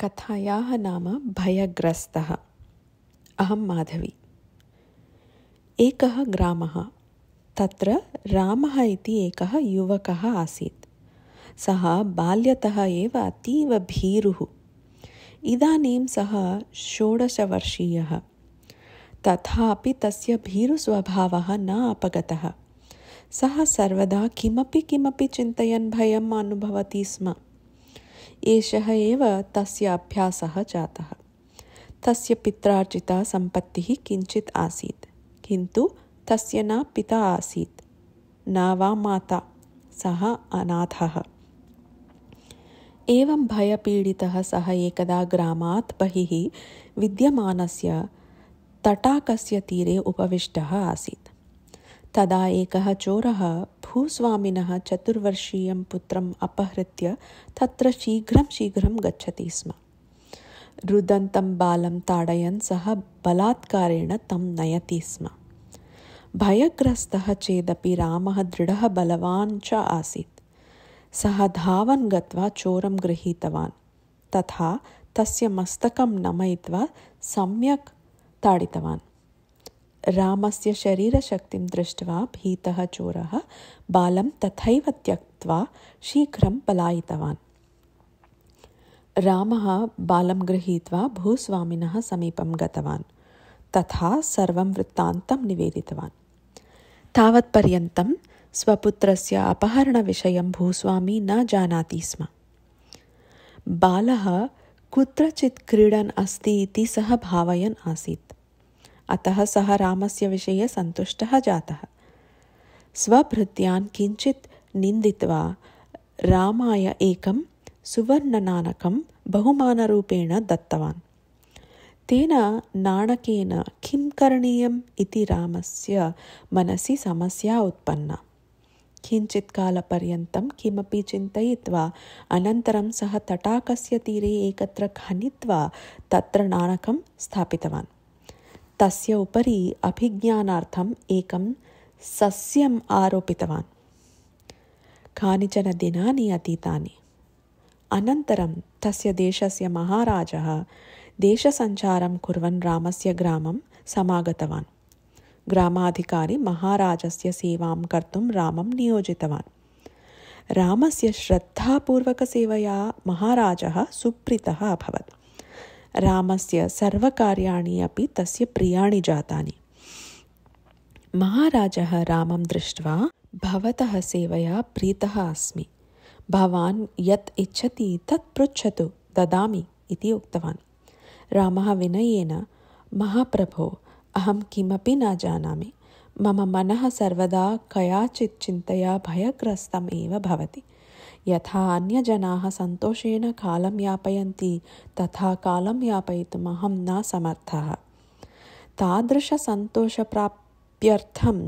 कथायाः नाम भयग्रस्तः अहं माधवी एकः ग्रामः तत्र रामः इति एकः युवकः आसीत् सः बाल्यतः एव अतीव भीरुः इदानीं सः षोडशवर्षीयः तथापि तस्य भीरुस्वभावः न अपगतः सः सर्वदा किमपि किमपि चिन्तयन् भयम् अनुभवति स्म एषः एव तस्य अभ्यासः जातः तस्य पित्रार्जिता सम्पत्तिः किञ्चित् आसीत् किन्तु तस्य न पिता आसीत् न वा माता सः अनाथः एवं भयपीडितः सः एकदा ग्रामात् बहिः विद्यमानस्य तटाकस्य तीरे उपविष्टः आसीत् तदा एकः चोरः भूस्वामिनः चतुर्वर्षीयं पुत्रम् अपहृत्य तत्र शीघ्रं शीघ्रं गच्छति स्म रुदन्तं बालं ताडयन् सः बलात्कारेण तं नयति स्म भयग्रस्तः चेदपि रामः दृढः बलवान् च आसीत् सः धावन् गत्वा चोरं गृहीतवान् तथा तस्य मस्तकं नमयित्वा सम्यक् ताडितवान् रामस्य शरीरशक्तिं दृष्ट्वा भीतः चोरः बालं तथैव त्यक्त्वा शीघ्रं पलायितवान् रामः बालं गृहीत्वा भूस्वामिनः समीपं गतवान् तथा सर्वं वृत्तान्तं निवेदितवान् तावत्पर्यन्तं स्वपुत्रस्य अपहरणविषयं भूस्वामी न जानाति स्म बालः कुत्रचित् क्रीडन् अस्ति इति सः भावयन् आसीत् अतः सः रामस्य विषये सन्तुष्टः जातः स्वभृत्यान् किञ्चित् निन्दित्वा रामाय एकं सुवर्णनानकं बहुमानरूपेण दत्तवान् तेन नाणकेन किं करणीयम् इति रामस्य मनसि समस्या उत्पन्ना किञ्चित् कालपर्यन्तं किमपि चिन्तयित्वा अनन्तरं सः तटाकस्य तीरे एकत्र खनित्वा तत्र नाणकं स्थापितवान् तस्य उपरि अभिज्ञानार्थम् एकं सस्यम् आरोपितवान् कानिचन दिनानि अतीतानि अनन्तरं तस्य देशस्य महाराजः देशसञ्चारं कुर्वन् रामस्य ग्रामं समागतवान् ग्रामाधिकारी महाराजस्य सेवां कर्तुं रामं नियोजितवान् रामस्य श्रद्धापूर्वकसेवया महाराजः सुप्रीतः अभवत् रामस्य सर्वकार्याणि अपि तस्य प्रियाणि जातानि महाराजः रामं दृष्ट्वा भवतः सेवया प्रीतः अस्मि भवान् यत् इच्छति तत् पृच्छतु ददामि इति उक्तवान् रामः विनयेन महाप्रभो अहं किमपि न जानामि मम मनः सर्वदा कयाचित् चिन्तया भयग्रस्तम् एव भवति यथा अन्यजनाः सन्तोषेण कालं यापयन्ति तथा कालं यापयितुम् अहं न संतोष तादृशसन्तोषप्राप्त्यर्थं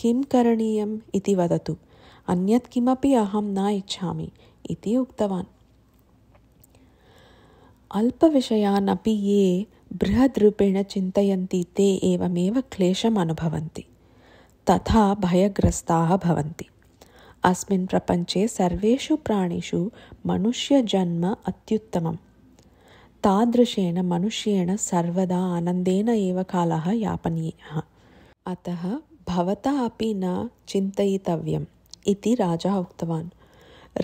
किं करणीयम् इति वदतु अन्यत् किमपि अहं न इच्छामि इति उक्तवान् अल्पविषयान् अपि ये बृहद्रूपेण चिन्तयन्ति ते एवमेव क्लेशम् अनुभवन्ति तथा भयग्रस्ताः भवन्ति अस्मिन् प्रपञ्चे सर्वेषु प्राणिषु मनुष्यजन्म अत्युत्तमम् तादृशेन मनुष्येण सर्वदा आनन्देन एव कालः यापनीयः अतः भवता अपि न चिन्तयितव्यम् इति राजा उक्तवान्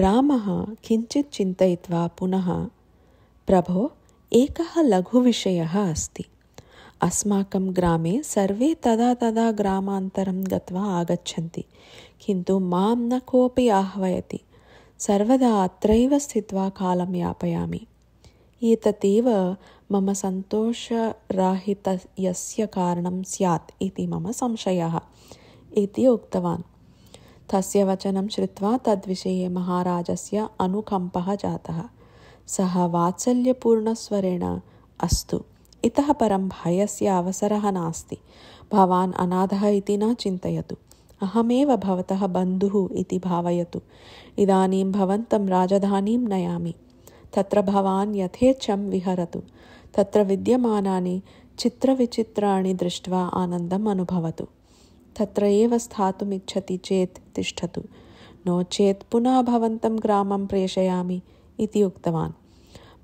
रामः किञ्चित् चिन्तयित्वा पुनः प्रभो एकः लघुविषयः अस्ति अस्माकं ग्रामे सर्वे तदा तदा ग्रामान्तरं गत्वा आगच्छन्ति किन्तु मां न कोपि आह्वयति सर्वदा अत्रैव स्थित्वा कालं यापयामि एतदेव मम सन्तोषराहितस्य कारणं स्यात् इति मम संशयः इति उक्तवान् तस्य वचनं श्रुत्वा तद्विषये महाराजस्य अनुकम्पः जातः सः वात्सल्यपूर्णस्वरेण अस्तु इतः परं भयस्य अवसरः नास्ति भवान् अनादः इति न चिन्तयतु अहमेव भवतः बन्धुः इति भावयतु इदानीं भवन्तं राजधानीं नयामि तत्र भवान् यथेच्छं विहरतु तत्र विद्यमानानि चित्रविचित्राणि दृष्ट्वा आनन्दम् अनुभवतु तत्र एव इच्छति चेत् तिष्ठतु नो चेत् पुनः भवन्तं ग्रामं प्रेषयामि इति उक्तवान्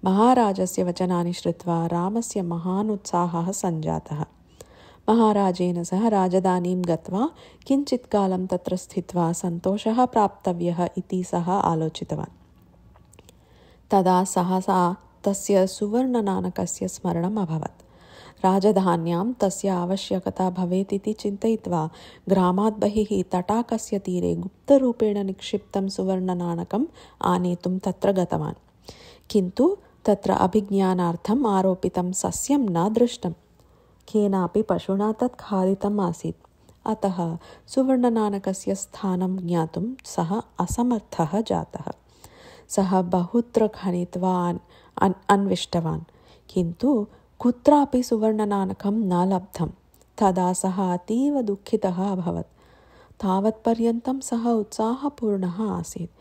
महाराजस्य वचनानि श्रुत्वा रामस्य महान् उत्साहः सञ्जातः महाराजेन सह राजधानीं गत्वा किञ्चित् कालं तत्र स्थित्वा सन्तोषः प्राप्तव्यः इति सः आलोचितवान् तदा सहसा तस्य सुवर्णनानकस्य स्मरणम् अभवत् राजधान्यां तस्य आवश्यकता भवेत् इति चिन्तयित्वा ग्रामात् बहिः तटाकस्य तीरे गुप्तरूपेण निक्षिप्तं सुवर्णनाणकम् आनेतुं तत्र गतवान् किन्तु तत्र अभिज्ञानार्थम् आरोपितं सस्यं न दृष्टं केनापि पशुना तत् खादितम् आसीत् अतः सुवर्णनानकस्य स्थानं ज्ञातुं सः असमर्थः जातः सः बहुत्र खनित्वा अन्विष्टवान् किन्तु कुत्रापि सुवर्णनानकं न लब्धं तदा सः अतीवदुःखितः दुःखितः अभवत् तावत्पर्यन्तं सः उत्साहपूर्णः आसीत्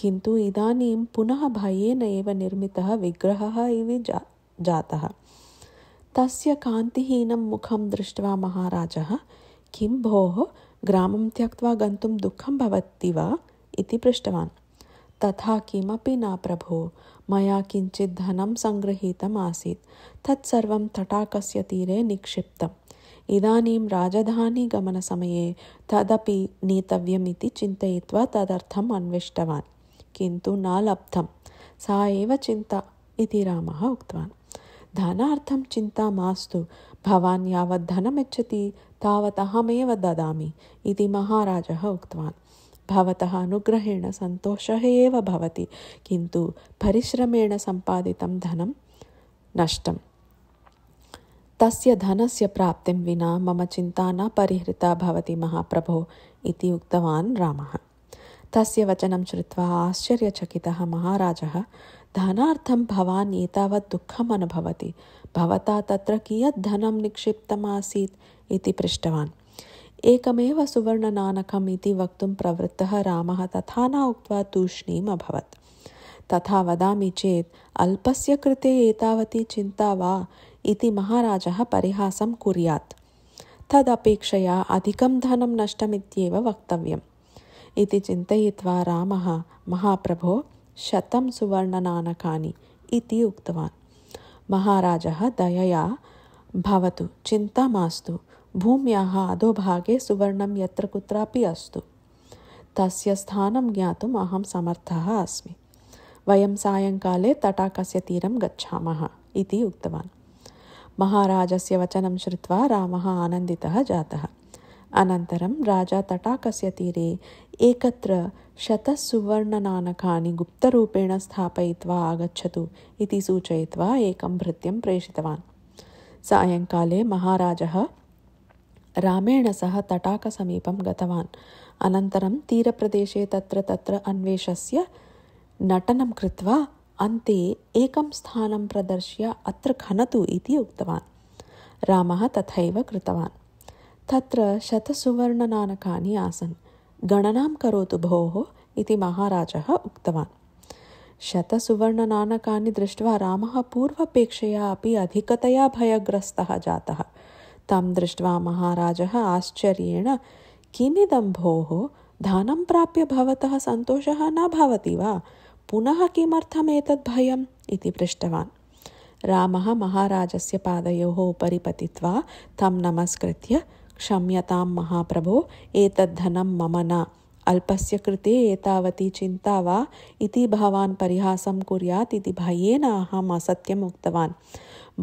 किन्तु इदानीं पुनः भयेन एव निर्मितः विग्रहः इव जा जातः तस्य कान्तिहीनं मुखं दृष्ट्वा महाराजः किं भोः ग्रामं त्यक्त्वा गन्तुं दुःखं भवति वा इति पृष्टवान् तथा किमपि न प्रभो मया धनं सङ्गृहीतम् आसीत् तत् सर्वं तटागस्य तीरे निक्षिप्तम् इदानीं राजधानीगमनसमये तदपि नेतव्यम् इति चिन्तयित्वा तदर्थम् अन्विष्टवान् किन्तु न लब्धं सा एव चिन्ता इति रामः उक्तवान् धनार्थं चिन्ता मास्तु भवान् यावत् धनम् तावत् अहमेव ददामि इति महाराजः उक्तवान् भवतः अनुग्रहेण सन्तोषः एव भवति किन्तु परिश्रमेण सम्पादितं धनं नष्टम् तस्य धनस्य प्राप्तिं विना मम चिन्ता न परिहृता भवति महाप्रभो इति उक्तवान् रामः तस्य वचनं श्रुत्वा आश्चर्यचकितः महाराजः धनार्थं भवान् एतावत् दुःखम् अनुभवति भवता तत्र कियत् धनं निक्षिप्तम् इति पृष्टवान् एकमेव सुवर्णनानकम् इति वक्तुं प्रवृत्तः रामः तथा न उक्त्वा तूष्णीम् अभवत् तथा वदामि चेत् अल्पस्य कृते एतावती चिन्ता वा इति महाराजः परिहासं कुर्यात् तदपेक्षया अधिकं धनं नष्टमित्येव वक्तव्यम् इति चिन्तयित्वा रामः महाप्रभो शतं सुवर्णनानकानि इति उक्तवान् महाराजः दयया भवतु चिन्ता मास्तु भूम्याः अधोभागे सुवर्णं यत्र कुत्रापि अस्तु तस्य स्थानं ज्ञातुम् अहं समर्थः अस्मि वयं सायङ्काले तटाकस्य तीरं गच्छामः इति उक्तवान् महाराजस्य वचनं श्रुत्वा रामः आनन्दितः जातः अनन्तरं राजा तटाकस्य तीरे एकत्र शतसुवर्णनानकानि गुप्तरूपेण स्थापयित्वा आगच्छतु इति सूचयित्वा एकं भृत्यं प्रेषितवान् सायङ्काले महाराजः रामेण सह तटाकसमीपं गतवान् अनन्तरं तीरप्रदेशे तत्र तत्र अन्वेषस्य नटनं कृत्वा अन्ते एकं स्थानं प्रदर्श्य अत्र खनतु इति उक्तवान् रामः तथैव कृतवान् तत्र शतसुवर्णनाणकानि आसन् गणनां करोतु भोः इति महाराजः उक्तवान् शतसुवर्णनाणकानि दृष्ट्वा रामः पूर्वपेक्षया अपि अधिकतया भयग्रस्तः जातः तं दृष्ट्वा महाराजः आश्चर्येण किमिदं भोः धनं प्राप्य भवतः सन्तोषः न भवति वा पुनः किमर्थम् एतद् भयम् इति पृष्टवान् रामः महाराजस्य पादयोः उपरि पतित्वा तं नमस्कृत्य क्षम्यतां महाप्रभो एतद्धनं मम न अल्पस्य कृते एतावती चिन्ता वा इति भवान् परिहासं कुर्यात् इति भयेन अहम् असत्यम् उक्तवान्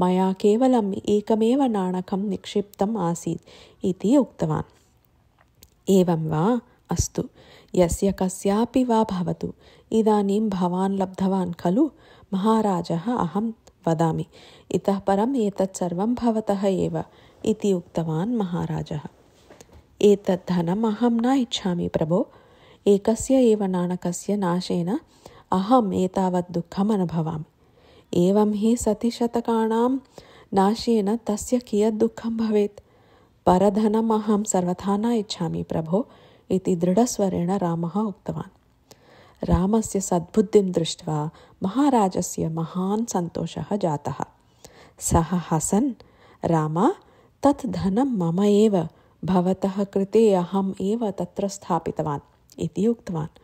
मया केवलम् एकमेव नाणकं निक्षिप्तम् आसीत् इति उक्तवान् एवं वा अस्तु यस्य कस्यापि वा भवतु इदानीं भवान् लब्धवान् खलु महाराजः अहं वदामि इतः परम् एतत् सर्वं भवतः एव इति उक्तवान् महाराजः एतत् धनमहं न इच्छामि प्रभो एकस्य एव नाणकस्य नाशेन अहम् एतावत् दुःखम् अनुभवामि एवं हि सतिशतकाणां नाशेन तस्य कियत् दुःखं भवेत् परधनम् अहं सर्वथा न इच्छामि प्रभो इति दृढस्वरेण रामः उक्तवान् रामस्य सद्बुद्धिं दृष्ट्वा महाराजस्य महान् सन्तोषः जातः सः हसन् रामा तत् धनं मम एव भवतः कृते अहम् एव तत्र स्थापितवान् इति उक्तवान्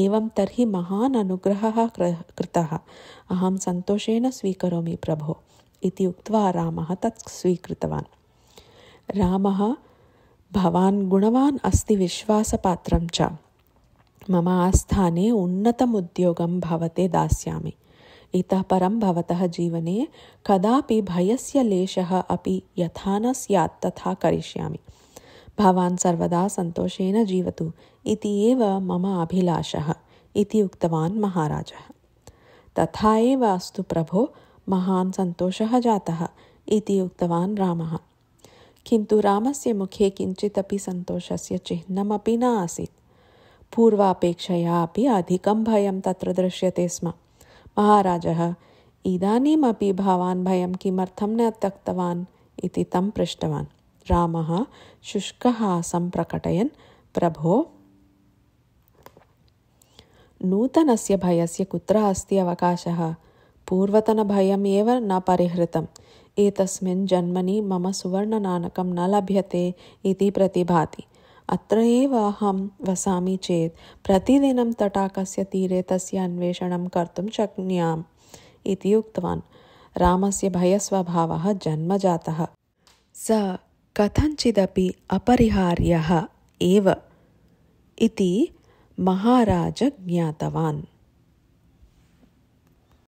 एवं तर्हि महान् अनुग्रहः कृ कृतः अहं सन्तोषेण स्वीकरोमि प्रभो इति उक्त्वा रामः तत् स्वीकृतवान् रामः भवान् गुणवान् अस्ति विश्वासपात्रं च मम आस्थाने उन्नतमुद्योगं भवते दास्यामि इतः परं भवतः जीवने कदापि भयस्य लेशः अपि यथा न स्यात् तथा करिष्यामि भवान् सर्वदा सन्तोषेण जीवतु इति एव मम अभिलाषः इति उक्तवान् महाराजः तथा एव अस्तु प्रभो महान् सन्तोषः जातः इति उक्तवान् रामः किन्तु रामस्य मुखे किञ्चिदपि सन्तोषस्य चिह्नमपि न आसीत् पूर्वापेक्षया अपि अधिकं भयं तत्र दृश्यते स्म महाराजः इदानीमपि भवान् भयं किमर्थं न त्यक्तवान् इति तं पृष्टवान् रामः शुष्कहासं प्रकटयन् प्रभो नूतनस्य भयस्य कुत्र अस्ति अवकाशः पूर्वतनभयम् एव न परिहृतम् एतस्मिन् जन्मनि मम सुवर्णनानकं न लभ्यते इति प्रतिभाति अत्र एव अहं वसामि चेत् प्रतिदिनं तटाकस्य तीरे तस्य अन्वेषणं कर्तुं शक्न्याम् इति उक्तवान् रामस्य भयस्वभावः जन्मजातः स कथञ्चिदपि अपरिहार्यः एव इति महाराज ज्ञातवान्